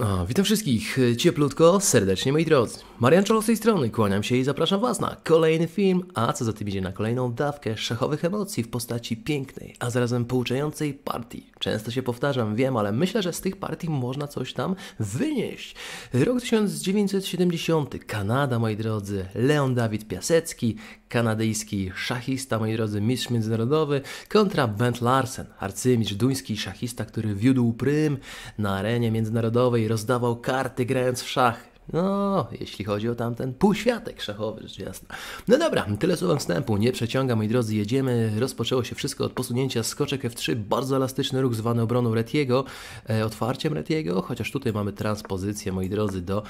O, witam wszystkich cieplutko, serdecznie moi drodzy. Marian Czolo z tej strony, kłaniam się i zapraszam Was na kolejny film, a co za tym idzie na kolejną dawkę szachowych emocji w postaci pięknej, a zarazem pouczającej partii. Często się powtarzam, wiem, ale myślę, że z tych partii można coś tam wynieść. Rok 1970, Kanada moi drodzy, Leon Dawid Piasecki, kanadyjski szachista, moi drodzy, mistrz międzynarodowy, kontra Bent Larsen, arcymistrz duński szachista, który wiódł prym na arenie międzynarodowej, rozdawał karty grając w szach. No, jeśli chodzi o tamten półświatek szachowy, rzecz jasna. No dobra, tyle słów wstępu. Nie przeciąga, moi drodzy, jedziemy. Rozpoczęło się wszystko od posunięcia skoczek F3. Bardzo elastyczny ruch zwany obroną Retiego, e, otwarciem Retiego, chociaż tutaj mamy transpozycję, moi drodzy, do,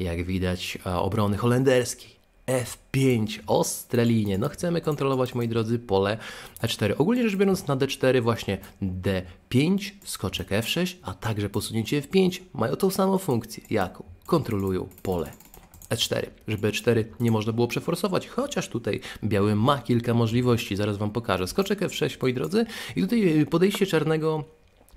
jak widać, e, obrony holenderskiej. F5, ostre No chcemy kontrolować, moi drodzy, pole E4. Ogólnie rzecz biorąc na D4 właśnie D5, skoczek F6, a także posunięcie F5 mają tą samą funkcję, jaką kontrolują pole E4, żeby E4 nie można było przeforsować, chociaż tutaj biały ma kilka możliwości, zaraz Wam pokażę. Skoczek F6, moi drodzy, i tutaj y, podejście czarnego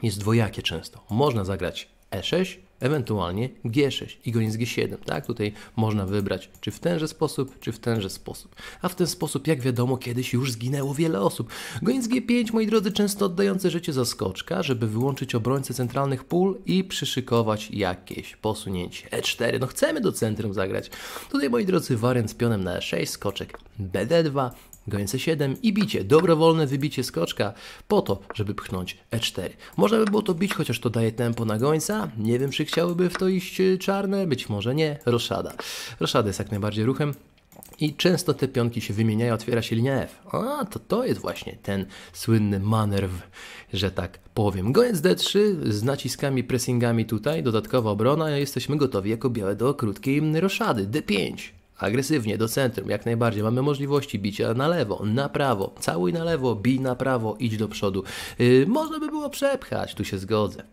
jest dwojakie często. Można zagrać E6, ewentualnie G6 i goniec G7. Tak? Tutaj można wybrać czy w tenże sposób, czy w tenże sposób. A w ten sposób, jak wiadomo, kiedyś już zginęło wiele osób. Goniec G5, moi drodzy, często oddający życie za skoczka, żeby wyłączyć obrońcę centralnych pól i przyszykować jakieś posunięcie. E4, no chcemy do centrum zagrać. Tutaj, moi drodzy, wariant z pionem na E6, skoczek BD2, gońce 7 i bicie, dobrowolne wybicie skoczka po to, żeby pchnąć e4. Można by było to bić, chociaż to daje tempo na gońca. Nie wiem, czy chciałyby w to iść y, czarne, być może nie. Roszada. Roszada jest jak najbardziej ruchem. I często te pionki się wymieniają, otwiera się linia F. A, to to jest właśnie ten słynny manewr, że tak powiem. Goniec D3 z naciskami, pressingami tutaj, dodatkowa obrona, jesteśmy gotowi jako białe do krótkiej roszady. D5 agresywnie do centrum, jak najbardziej. Mamy możliwości bicia na lewo, na prawo, całuj na lewo, bij na prawo, idź do przodu. Yy, można by było przepchać, tu się zgodzę.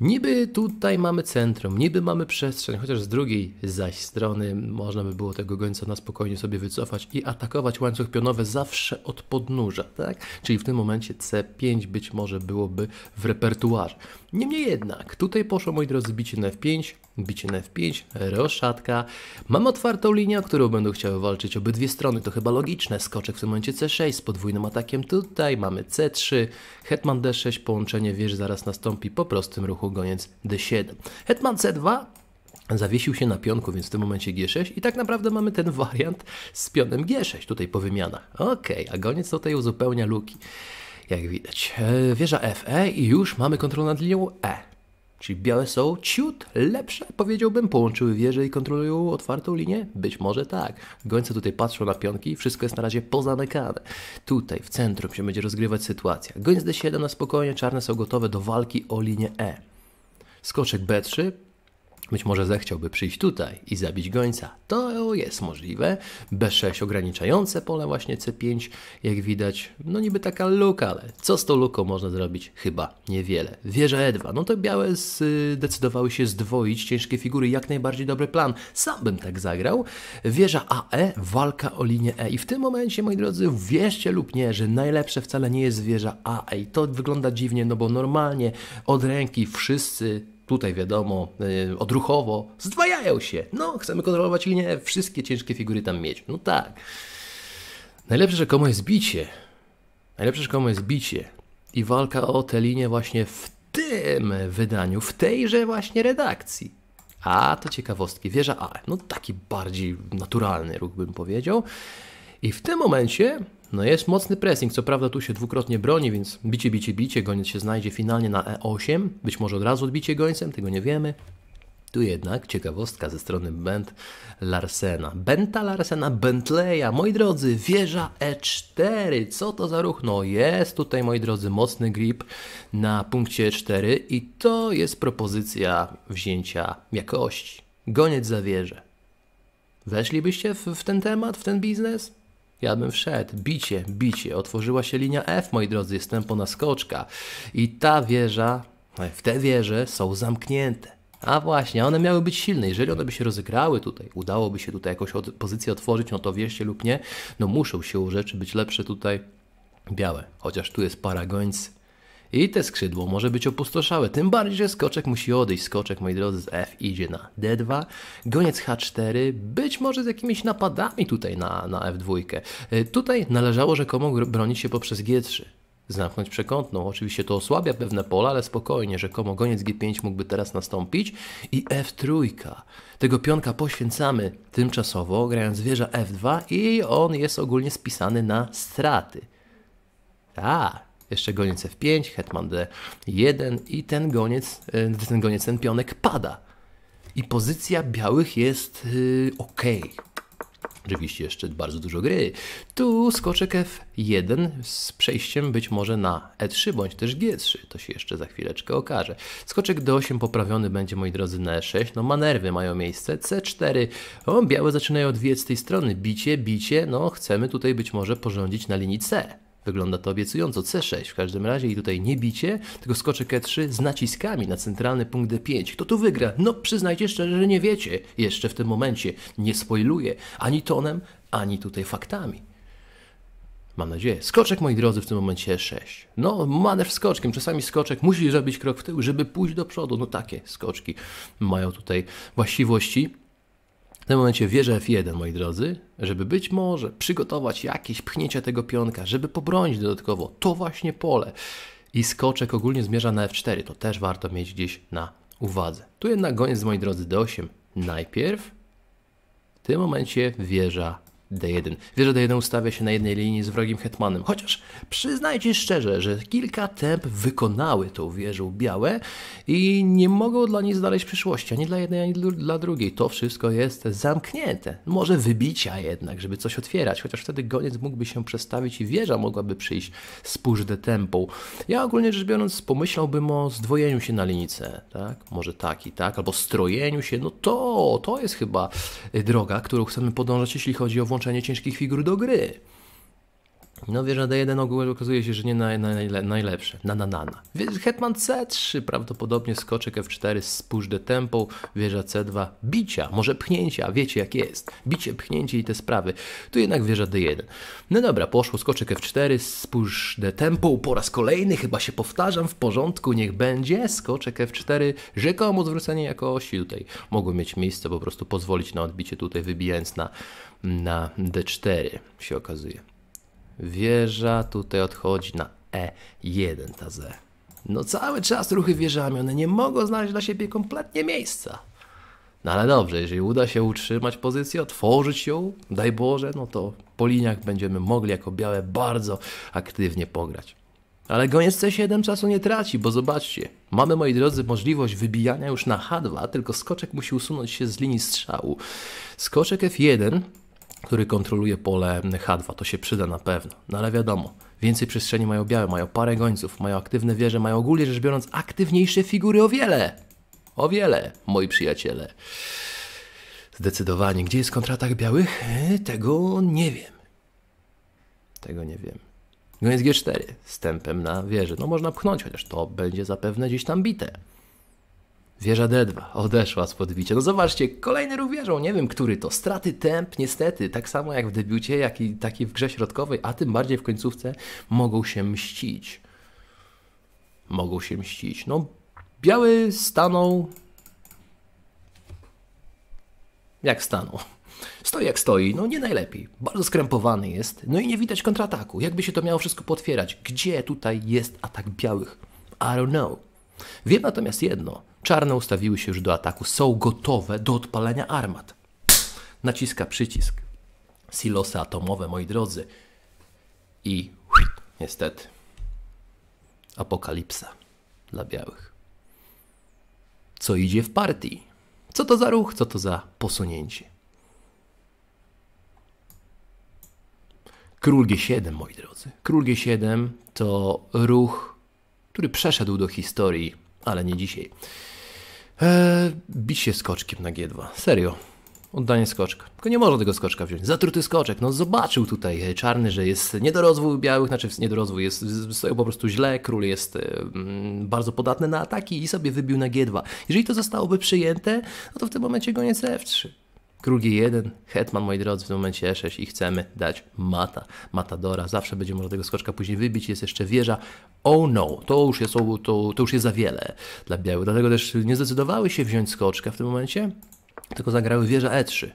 Niby tutaj mamy centrum, niby mamy przestrzeń, chociaż z drugiej zaś strony można by było tego gońca na spokojnie sobie wycofać i atakować łańcuch pionowy zawsze od podnóża, tak? Czyli w tym momencie C5 być może byłoby w repertuarze. Niemniej jednak, tutaj poszło, moi drodzy, bicie na F5, bicie na F5, roszatka. Mam otwartą linię, o którą będą chciały walczyć obydwie strony, to chyba logiczne. Skoczek w tym momencie C6 z podwójnym atakiem tutaj, mamy C3, hetman D6, połączenie wież zaraz nastąpi po prostym ruchu goniec D7. Hetman C2, Zawiesił się na pionku, więc w tym momencie G6 i tak naprawdę mamy ten wariant z pionem G6 tutaj po wymianach. Okej, okay, a goniec tutaj uzupełnia luki, jak widać. E, wieża FE i już mamy kontrolę nad linią E. Czyli białe są ciut lepsze, powiedziałbym. Połączyły wieże i kontrolują otwartą linię? Być może tak. Gońce tutaj patrzą na pionki, wszystko jest na razie pozamykane. Tutaj, w centrum się będzie rozgrywać sytuacja. Gońc D7 na spokojnie, czarne są gotowe do walki o linię E. Skoczek B3, być może zechciałby przyjść tutaj i zabić gońca. To jest możliwe. B6 ograniczające pole właśnie C5, jak widać. No niby taka luka, ale co z tą luką można zrobić? Chyba niewiele. Wieża E2. No to białe zdecydowały y, się zdwoić ciężkie figury. Jak najbardziej dobry plan. Sam bym tak zagrał. Wieża AE, walka o linię E. I w tym momencie, moi drodzy, wierzcie lub nie, że najlepsze wcale nie jest wieża AE. I to wygląda dziwnie, no bo normalnie od ręki wszyscy tutaj wiadomo, e, odruchowo, zdwajają się. No, chcemy kontrolować linię, wszystkie ciężkie figury tam mieć. No tak. Najlepsze rzekomo jest bicie. Najlepsze rzekomo jest bicie. I walka o tę linię właśnie w tym wydaniu, w tejże właśnie redakcji. A to ciekawostki, wieża A. No taki bardziej naturalny ruch bym powiedział. I w tym momencie no jest mocny pressing, co prawda tu się dwukrotnie broni, więc bicie, bicie, bicie, goniec się znajdzie finalnie na E8, być może od razu odbicie gońcem, tego nie wiemy. Tu jednak ciekawostka ze strony Bent Larsena. Benta Larsena Bentleya. Moi drodzy, wieża E4. Co to za ruch? No jest tutaj, moi drodzy, mocny grip na punkcie E4 i to jest propozycja wzięcia jakości. Goniec za wieżę. Weszlibyście w, w ten temat, w ten biznes? Ja bym wszedł. Bicie, bicie. Otworzyła się linia F, moi drodzy. Jest tempo na skoczka. I ta wieża, e, w te wieże są zamknięte. A właśnie, one miały być silne. Jeżeli one by się rozegrały tutaj, udałoby się tutaj jakąś od, pozycję otworzyć, no to wierzcie lub nie, no muszą się u rzeczy być lepsze tutaj białe. Chociaż tu jest paragońc i te skrzydło może być opustoszałe, tym bardziej, że skoczek musi odejść. Skoczek, moi drodzy, z F idzie na D2, goniec H4, być może z jakimiś napadami tutaj na, na F2. Y, tutaj należało rzekomo bronić się poprzez G3 zamknąć przekątną. Oczywiście to osłabia pewne pola, ale spokojnie, rzekomo goniec G5 mógłby teraz nastąpić i F3. Tego pionka poświęcamy tymczasowo, grając wieża F2 i on jest ogólnie spisany na straty. Tak, jeszcze goniec F5, hetman D1 i ten goniec, e, ten goniec, ten pionek pada. I pozycja białych jest yy, e, ok. Oczywiście jeszcze bardzo dużo gry. Tu skoczek F1 z przejściem być może na E3 bądź też G3. To się jeszcze za chwileczkę okaże. Skoczek D8 poprawiony będzie, moi drodzy, na E6. No manerwy mają miejsce. C4. O, białe zaczynają odwijać z tej strony. Bicie, bicie. No chcemy tutaj być może porządzić na linii C. Wygląda to obiecująco. C6 w każdym razie i tutaj nie bicie, tylko skoczek E3 z naciskami na centralny punkt D5. Kto tu wygra? No przyznajcie szczerze, że nie wiecie jeszcze w tym momencie. Nie spoiluję ani tonem, ani tutaj faktami. Mam nadzieję. Skoczek, moi drodzy, w tym momencie 6. No, manewr skoczkiem. Czasami skoczek musi zrobić krok w tył, żeby pójść do przodu. No takie skoczki mają tutaj właściwości. W tym momencie wierzę F1, moi drodzy, żeby być może przygotować jakieś pchnięcia tego pionka, żeby pobronić dodatkowo to właśnie pole. I skoczek ogólnie zmierza na F4, to też warto mieć gdzieś na uwadze. Tu jednak goniec, moi drodzy, D8 najpierw. W tym momencie wieża D1. Wieża D1 ustawia się na jednej linii z wrogim hetmanem, chociaż przyznajcie szczerze, że kilka temp wykonały tą wieżę białe i nie mogą dla niej znaleźć przyszłości, ani dla jednej, ani dla drugiej. To wszystko jest zamknięte. Może wybicia jednak, żeby coś otwierać, chociaż wtedy goniec mógłby się przestawić i wieża mogłaby przyjść z push de tempą. Ja ogólnie rzecz biorąc pomyślałbym o zdwojeniu się na linice, tak? Może tak i tak, albo strojeniu się, no to, to jest chyba droga, którą chcemy podążać, jeśli chodzi o włączenie włączenie ciężkich figur do gry. No wiesz, D1 ogólnie okazuje się, że nie naj, naj, najlepsze. Na na na na. Hetman C3, prawdopodobnie skoczek F4, spush de tempo, wieża C2, bicia, może pchnięcia, wiecie jak jest. Bicie, pchnięcie i te sprawy. Tu jednak wieża D1. No dobra, poszło skoczek F4, spush de tempo, po raz kolejny, chyba się powtarzam, w porządku, niech będzie. Skoczek F4, rzekomo zwrócenie jako osi tutaj. Mogło mieć miejsce, po prostu pozwolić na odbicie tutaj, wybijając na, na D4, się okazuje. Wieża tutaj odchodzi na E1 ta Z. No cały czas ruchy wieżami, one nie mogą znaleźć dla siebie kompletnie miejsca. No ale dobrze, jeżeli uda się utrzymać pozycję, otworzyć ją, daj Boże, no to po liniach będziemy mogli jako białe bardzo aktywnie pograć. Ale goniec C7 czasu nie traci, bo zobaczcie, mamy moi drodzy możliwość wybijania już na H2, tylko skoczek musi usunąć się z linii strzału. Skoczek F1 który kontroluje pole H2. To się przyda na pewno, no ale wiadomo, więcej przestrzeni mają białe, mają parę gońców, mają aktywne wieże, mają ogólnie rzecz biorąc aktywniejsze figury o wiele. O wiele, moi przyjaciele. Zdecydowanie. Gdzie jest kontratak białych? E, tego nie wiem. Tego nie wiem. Goniec no G4 z tempem na wieży. No można pchnąć, chociaż to będzie zapewne gdzieś tam bite. Wieża D2 odeszła z podbicia. No zobaczcie, kolejny ruch wieżą, nie wiem który to. Straty temp, niestety, tak samo jak w debiucie, jak i taki w grze środkowej, a tym bardziej w końcówce, mogą się mścić. Mogą się mścić. No, biały stanął jak stanął. Stoi jak stoi, no nie najlepiej. Bardzo skrępowany jest, no i nie widać kontrataku. Jakby się to miało wszystko potwierać. Gdzie tutaj jest atak białych? I don't know. Wiem natomiast jedno – Czarne ustawiły się już do ataku, są gotowe do odpalenia armat. Naciska przycisk. Silosy atomowe, moi drodzy. I niestety apokalipsa dla białych. Co idzie w partii? Co to za ruch, co to za posunięcie? Król G7, moi drodzy. Król G7 to ruch, który przeszedł do historii, ale nie dzisiaj. Eee, bić się skoczkiem na G2. Serio. Oddanie skoczka. Tylko nie można tego skoczka wziąć. Zatruty skoczek. No zobaczył tutaj e, czarny, że jest niedorozwój białych, znaczy niedorozwój jest stoją po prostu źle, król jest e, mm, bardzo podatny na ataki i sobie wybił na G2. Jeżeli to zostałoby przyjęte, no to w tym momencie go nie F3. Krugi 1, Hetman, moi drodzy, w tym momencie E6 i chcemy dać mata, matadora. Zawsze będzie można tego skoczka później wybić. Jest jeszcze wieża. Oh no, to już jest, to, to już jest za wiele dla białych. Dlatego też nie zdecydowały się wziąć skoczka w tym momencie, tylko zagrały wieża E3.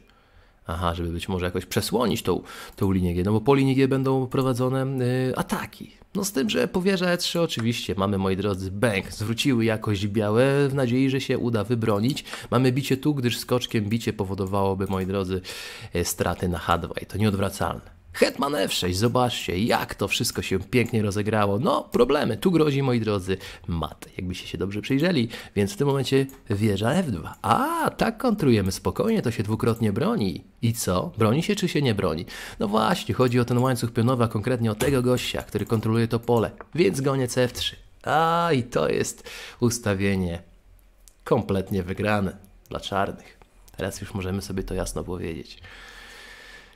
Aha, żeby być może jakoś przesłonić tą, tą linię G, no bo po linii G będą prowadzone y, ataki. No z tym, że powierza e E3 oczywiście mamy, moi drodzy, bęk, zwróciły jakość białe w nadziei, że się uda wybronić. Mamy bicie tu, gdyż skoczkiem bicie powodowałoby, moi drodzy, y, straty na H2 i to nieodwracalne. Hetman F6, zobaczcie, jak to wszystko się pięknie rozegrało. No, problemy, tu grozi, moi drodzy, mat, jakbyście się dobrze przyjrzeli, więc w tym momencie wieża F2. A, tak kontrujemy, spokojnie, to się dwukrotnie broni. I co? Broni się czy się nie broni? No właśnie, chodzi o ten łańcuch pionowy, a konkretnie o tego gościa, który kontroluje to pole, więc gonię F3. A, i to jest ustawienie kompletnie wygrane dla czarnych. Teraz już możemy sobie to jasno powiedzieć.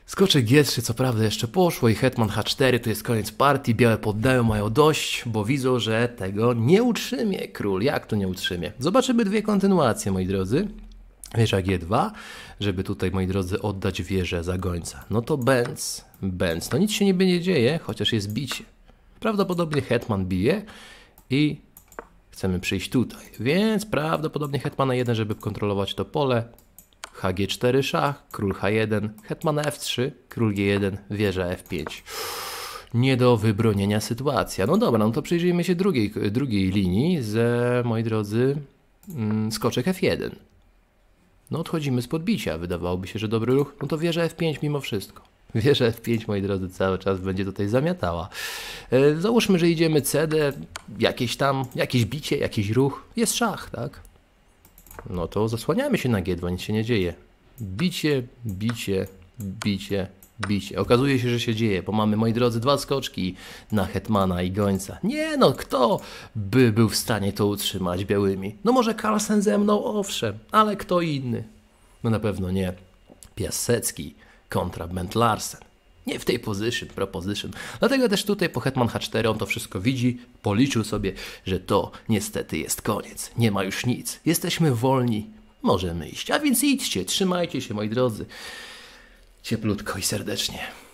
Skoczek G3 co prawda jeszcze poszło i hetman H4 to jest koniec partii, białe poddają, mają dość, bo widzą, że tego nie utrzymie król. Jak to nie utrzymie? Zobaczymy dwie kontynuacje, moi drodzy. Wieża G2, żeby tutaj, moi drodzy, oddać wieżę gońca. No to Benz, Benz. No nic się niby nie dzieje, chociaż jest bicie. Prawdopodobnie hetman bije i chcemy przyjść tutaj. Więc prawdopodobnie hetmana 1, żeby kontrolować to pole. HG4 szach, król H1, hetman F3, król G1, wieża F5 nie do wybronienia sytuacja. No dobra, no to przyjrzyjmy się drugiej, drugiej linii ze moi drodzy, mm, skoczek F1. No odchodzimy z podbicia, wydawałoby się, że dobry ruch, no to wieża F5 mimo wszystko. Wieża F5, moi drodzy, cały czas będzie tutaj zamiatała. E, załóżmy, że idziemy CD, jakieś tam, jakieś bicie, jakiś ruch, jest szach, tak? no to zasłaniamy się na G2, nic się nie dzieje. Bicie, bicie, bicie, bicie. Okazuje się, że się dzieje, bo mamy, moi drodzy, dwa skoczki na Hetmana i Gońca. Nie no, kto by był w stanie to utrzymać białymi? No może Carlsen ze mną, owszem, ale kto inny? No na pewno nie. Piasecki kontra Bent Larsen. Nie w tej position, proposition. Dlatego też tutaj po Hetman H4 on to wszystko widzi, policzył sobie, że to niestety jest koniec. Nie ma już nic. Jesteśmy wolni, możemy iść. A więc idźcie, trzymajcie się moi drodzy. Cieplutko i serdecznie.